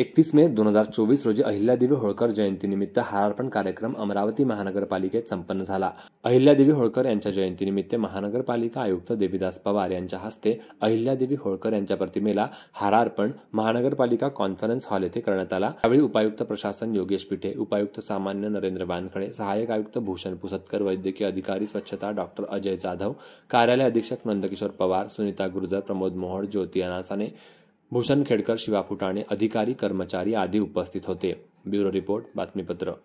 एकतीस मे दोन हजार चोवीस रोजी अहिल्यादेवी होळकर जयंतीनिमित्त हारपण कार्यक्रम अमरावती महानगरपालिकेत संपन्न झाला अहिल्यादेवी होळकर यांच्या जयंतीनिमित्त महानगरपालिका आयुक्त देवीदास पवार यांच्या हस्ते अहिल्यादेवी होळकर यांच्या प्रतिमेला हारार्पण महानगरपालिका कॉन्फरन्स हॉल येथे करण्यात आला यावेळी उपायुक्त प्रशासन योगेश पिठे उपायुक्त सामान्य नरेंद्र वानखडे सहाय्यक आयुक्त भूषण पुसतकर वैद्यकीय अधिकारी स्वच्छता डॉक्टर अजय जाधव कार्यालय अधीक्षक नंदकिशोर पवार सुनीता गुर्जर प्रमोद मोहोळ ज्योती अनासाने भूषण खेडकर शिवा फुटाणे अधिकारी कर्मचारी आदि उपस्थित होते ब्यूरो रिपोर्ट बातमीपत्र